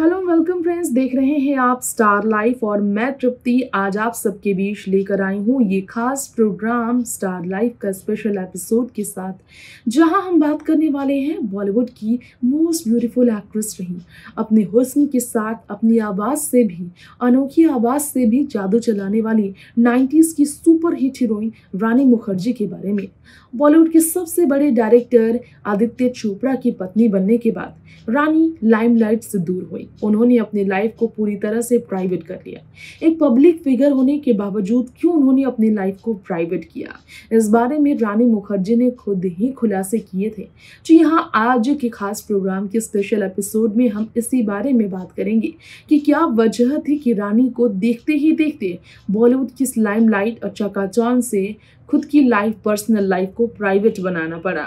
hello welcome friends देख रहे हैं आप स्टार लाइफ और मैं तृप्ति आज आप सबके बीच लेकर आई हूँ ये खास प्रोग्राम स्टार लाइफ का स्पेशल एपिसोड के साथ जहाँ हम बात करने वाले हैं बॉलीवुड की मोस्ट ब्यूटीफुल एक्ट्रेस रही अपने हुस्न के साथ अपनी आवाज़ से भी अनोखी आवाज़ से भी जादू चलाने वाली नाइन्टीज़ की super hit heroine Rani Mukherjee के बारे में बॉलीवुड के सबसे बड़े डायरेक्टर आदित्य चोपड़ा की पत्नी बनने के बाद रानी लाइमलाइट से दूर हुई उन्होंने अपनी लाइफ को पूरी तरह से प्राइवेट कर लिया एक पब्लिक फिगर होने के बावजूद क्यों उन्होंने अपनी लाइफ को प्राइवेट किया इस बारे में रानी मुखर्जी ने खुद ही खुलासे किए थे जी तो हाँ आज के खास प्रोग्राम के स्पेशल एपिसोड में हम इसी बारे में बात करेंगे कि क्या वजह थी कि रानी को देखते ही देखते बॉलीवुड की लाइट और चकाचौन से खुद की लाइफ पर्सनल लाइफ को प्राइवेट बनाना पड़ा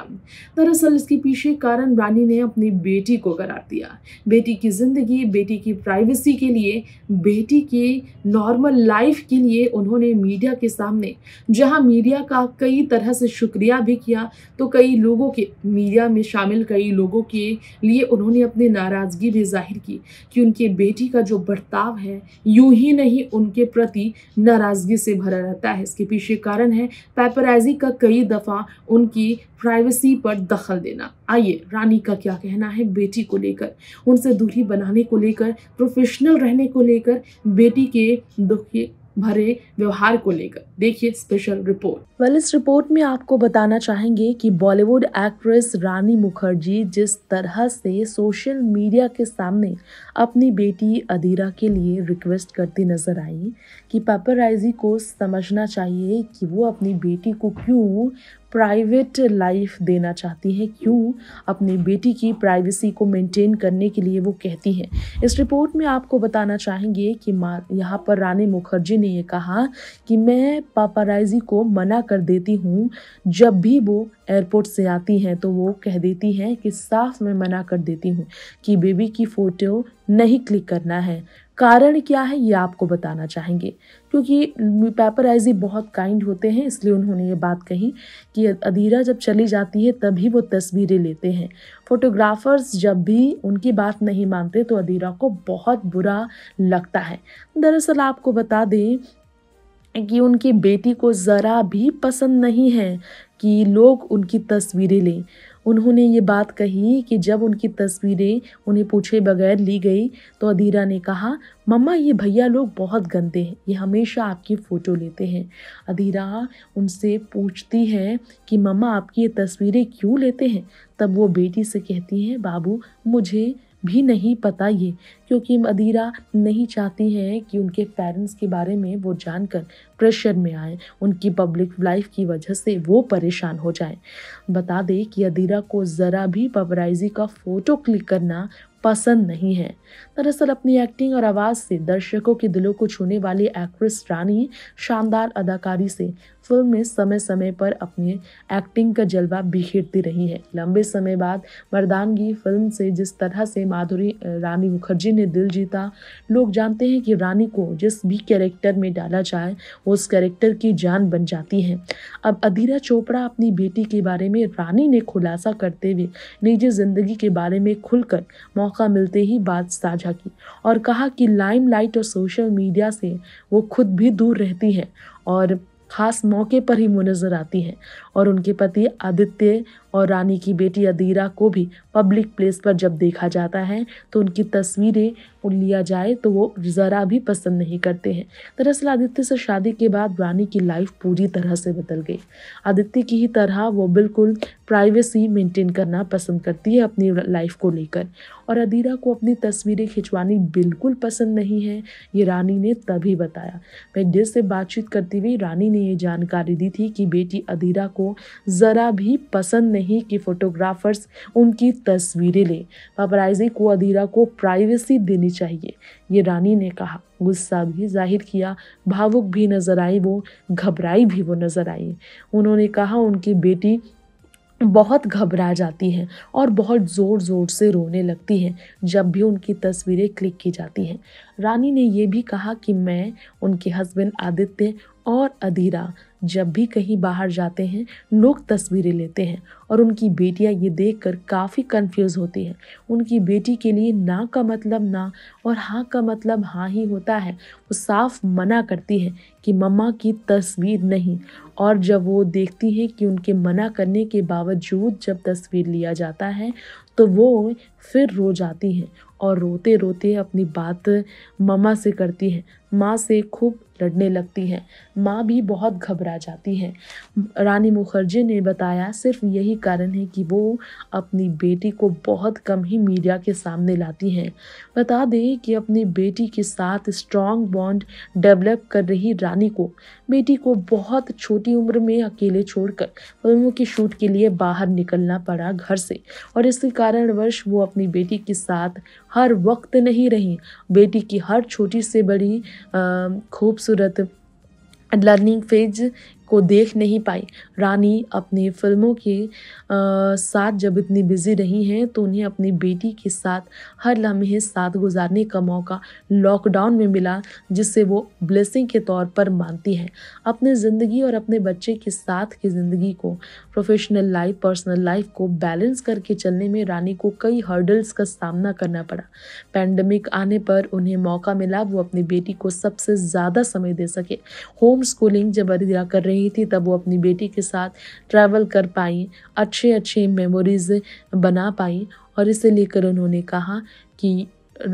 दरअसल इसके पीछे कारण रानी ने अपनी बेटी को करार दिया बेटी की ज़िंदगी बेटी की प्राइवेसी के लिए बेटी के नॉर्मल लाइफ के लिए उन्होंने मीडिया के सामने जहां मीडिया का कई तरह से शुक्रिया भी किया तो कई लोगों के मीडिया में शामिल कई लोगों के लिए उन्होंने अपनी नाराज़गी भी जाहिर की कि उनके बेटी का जो बर्ताव है यूं ही नहीं उनके प्रति नाराज़गी से भरा रहता है इसके पीछे कारण है पेपराइजी का कई दफ़ा उनकी प्राइवेसी पर दखल देना आइए रानी का क्या कहना है बेटी को लेकर उनसे दूरी बनाने को लेकर प्रोफेशनल रहने को लेकर बेटी के दुख भरे व्यवहार को लेकर देखिए स्पेशल रिपोर्ट वेल इस रिपोर्ट में आपको बताना चाहेंगे कि बॉलीवुड एक्ट्रेस रानी मुखर्जी जिस तरह से सोशल मीडिया के सामने अपनी बेटी अदीरा के लिए रिक्वेस्ट करती नजर आई कि पेपराइजी को समझना चाहिए कि वो अपनी बेटी को क्यों प्राइवेट लाइफ देना चाहती हैं क्यों अपनी बेटी की प्राइवेसी को मेंटेन करने के लिए वो कहती हैं इस रिपोर्ट में आपको बताना चाहेंगे कि यहाँ पर रानी मुखर्जी ने यह कहा कि मैं पापाराइजी को मना कर देती हूँ जब भी वो एयरपोर्ट से आती हैं तो वो कह देती हैं कि साफ मैं मना कर देती हूँ कि बेबी की फ़ोटो नहीं क्लिक करना है कारण क्या है ये आपको बताना चाहेंगे क्योंकि पेपराइजी बहुत काइंड होते हैं इसलिए उन्होंने ये बात कही कि अदीरा जब चली जाती है तभी वो तस्वीरें लेते हैं फोटोग्राफर्स जब भी उनकी बात नहीं मानते तो अदीरा को बहुत बुरा लगता है दरअसल आपको बता दें कि उनकी बेटी को ज़रा भी पसंद नहीं है कि लोग उनकी तस्वीरें लें उन्होंने ये बात कही कि जब उनकी तस्वीरें उन्हें पूछे बगैर ली गई तो अधीरा ने कहा मम्मा ये भैया लोग बहुत गंदे हैं ये हमेशा आपकी फ़ोटो लेते हैं अधीरा उनसे पूछती है कि मम्मा आपकी ये तस्वीरें क्यों लेते हैं तब वो बेटी से कहती हैं बाबू मुझे भी नहीं पता ये क्योंकि मदीरा नहीं चाहती हैं कि उनके पेरेंट्स के बारे में वो जानकर प्रेशर में आए उनकी पब्लिक लाइफ की वजह से वो परेशान हो जाए बता दें कि अदीरा को ज़रा भी पपराइजी का फ़ोटो क्लिक करना पसंद नहीं है दरअसल अपनी एक्टिंग और आवाज़ से दर्शकों के दिलों को छूने वाली एक्ट्रेस रानी शानदार अदाकारी से फिल्म में समय समय पर अपनी एक्टिंग का जलवा बिखेरती रही हैं लंबे समय बाद मर्दानगी फिल्म से जिस तरह से माधुरी रानी मुखर्जी ने दिल जीता लोग जानते हैं कि रानी को जिस भी कैरेक्टर में डाला जाए वो उस कैरेक्टर की जान बन जाती है अब अधीरा चोपड़ा अपनी बेटी के बारे में रानी ने खुलासा करते हुए निजी ज़िंदगी के बारे में खुलकर मौका मिलते ही बात साझा की और कहा कि लाइमलाइट और सोशल मीडिया से वो खुद भी दूर रहती हैं और ख़ास मौके पर ही वो नजर आती हैं और उनके पति आदित्य और रानी की बेटी अदीरा को भी पब्लिक प्लेस पर जब देखा जाता है तो उनकी तस्वीरें लिया जाए तो वो ज़रा भी पसंद नहीं करते हैं दरअसल आदित्य से शादी के बाद रानी की लाइफ पूरी तरह से बदल गई आदित्य की ही तरह वो बिल्कुल प्राइवेसी मेंटेन करना पसंद करती है अपनी लाइफ को लेकर और अदीरा को अपनी तस्वीरें खिंचवानी बिल्कुल पसंद नहीं है ये रानी ने तभी बताया मीडिया से बातचीत करती हुई रानी ने ये जानकारी दी थी कि बेटी अदीरा को को ज़रा भी पसंद नहीं कि फोटोग्राफर्स उनकी तस्वीरें लें पापराइजी को अधीरा को प्राइवेसी देनी चाहिए ये रानी ने कहा गुस्सा भी जाहिर किया भावुक भी नज़र आई वो घबराई भी वो नज़र आई उन्होंने कहा उनकी बेटी बहुत घबरा जाती हैं और बहुत ज़ोर ज़ोर से रोने लगती हैं जब भी उनकी तस्वीरें क्लिक की जाती हैं रानी ने यह भी कहा कि मैं उनके हस्बैंड आदित्य और अदीरा जब भी कहीं बाहर जाते हैं लोग तस्वीरें लेते हैं और उनकी बेटियां ये देखकर काफ़ी कंफ्यूज होती हैं उनकी बेटी के लिए ना का मतलब ना और हाँ का मतलब हाँ ही होता है वो साफ मना करती है कि मम्मा की तस्वीर नहीं और जब वो देखती हैं कि उनके मना करने के बावजूद जब तस्वीर लिया जाता है तो वो फिर रो जाती हैं और रोते रोते अपनी बात मम्मा से करती हैं माँ से खूब लड़ने लगती हैं माँ भी बहुत घबरा जाती हैं रानी मुखर्जी ने बताया सिर्फ यही कारण है कि वो अपनी बेटी को बहुत कम ही मीडिया के सामने लाती हैं बता दें कि अपनी बेटी के साथ स्ट्रॉन्ग बॉन्ड डेवलप कर रही रानी को बेटी को बहुत छोटी उम्र में अकेले छोड़कर फिल्मों की शूट के लिए बाहर निकलना पड़ा घर से और इसके कारणवश वो अपनी बेटी के साथ हर वक्त नहीं रही बेटी की हर छोटी से बड़ी खूबसूरत खूबसूरत लर्निंग फेज को देख नहीं पाई रानी अपनी फिल्मों के साथ जब इतनी बिजी रही हैं तो उन्हें अपनी बेटी के साथ हर लम्हे साथ गुजारने का मौका लॉकडाउन में मिला जिससे वो ब्लेसिंग के तौर पर मानती हैं अपने ज़िंदगी और अपने बच्चे के साथ की ज़िंदगी को प्रोफेशनल लाइफ पर्सनल लाइफ को बैलेंस करके चलने में रानी को कई हर्डल्स का सामना करना पड़ा पैंडमिक आने पर उन्हें मौका मिला वो अपनी बेटी को सबसे ज़्यादा समय दे सके होम स्कूलिंग जब अदिरा कर रही नहीं थी तब वो अपनी बेटी के साथ ट्रैवल कर पाई अच्छे अच्छे मेमोरीज़ बना पाई और इसे लेकर उन्होंने कहा कि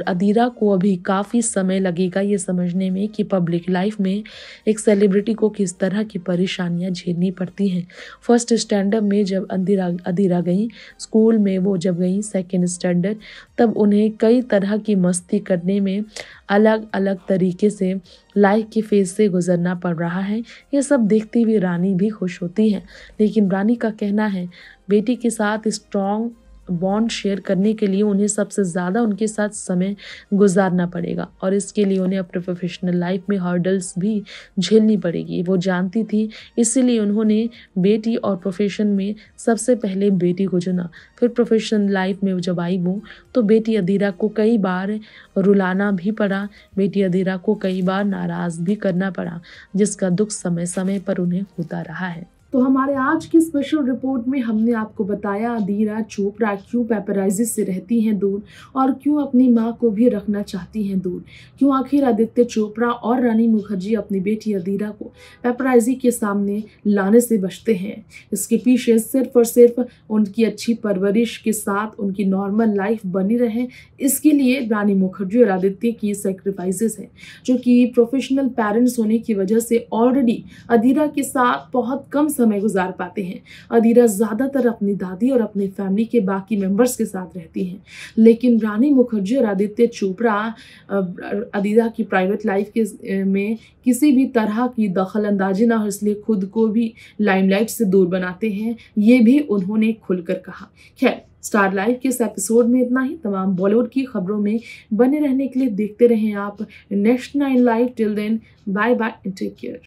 अदीरा को अभी काफ़ी समय लगेगा ये समझने में कि पब्लिक लाइफ में एक सेलिब्रिटी को किस तरह की परेशानियां झेलनी पड़ती हैं फर्स्ट स्टैंडर्ड में जब अदीरा अदीरा गई स्कूल में वो जब गई सेकेंड स्टैंडर्ड तब उन्हें कई तरह की मस्ती करने में अलग अलग तरीके से लाइफ की फेज से गुजरना पड़ रहा है ये सब देखते हुए रानी भी खुश होती है लेकिन रानी का कहना है बेटी के साथ स्ट्रॉन्ग बॉन्ड शेयर करने के लिए उन्हें सबसे ज़्यादा उनके साथ समय गुजारना पड़ेगा और इसके लिए उन्हें अपने प्रोफेशनल लाइफ में हर्डल्स भी झेलनी पड़ेगी वो जानती थी इसीलिए उन्होंने बेटी और प्रोफेशन में सबसे पहले बेटी को चुना फिर प्रोफेशनल लाइफ में जब आई वो तो बेटी अधीरा को कई बार रुलाना भी पड़ा बेटी अधीरा को कई बार नाराज़ भी करना पड़ा जिसका दुख समय समय पर उन्हें होता रहा है तो हमारे आज की स्पेशल रिपोर्ट में हमने आपको बताया अधीरा चोपड़ा क्यों पेपराइजिस से रहती हैं दूर और क्यों अपनी माँ को भी रखना चाहती हैं दूर क्यों आखिर आदित्य चोपड़ा और रानी मुखर्जी अपनी बेटी अधीरा को पेपराइजी के सामने लाने से बचते हैं इसके पीछे सिर्फ और सिर्फ उनकी अच्छी परवरिश के साथ उनकी नॉर्मल लाइफ बनी रहे इसके लिए रानी मुखर्जी और आदित्य की सेक्रीफाइसेस हैं जो कि प्रोफेशनल पेरेंट्स होने की वजह से ऑलरेडी अधीरा के साथ बहुत कम समय समय गुजार पाते हैं अदीरा ज़्यादातर अपनी दादी और अपने फैमिली के बाकी मेंबर्स के साथ रहती हैं लेकिन रानी मुखर्जी और आदित्य चोपड़ा अदीरा की प्राइवेट लाइफ के में किसी भी तरह की दखल अंदाजी ना हो इसलिए खुद को भी लाइमलाइट से दूर बनाते हैं ये भी उन्होंने खुलकर कहा खैर स्टार लाइफ के इस एपिसोड में इतना ही तमाम बॉलीवुड की खबरों में बने रहने के लिए देखते रहें आप next nine live till then bye bye take care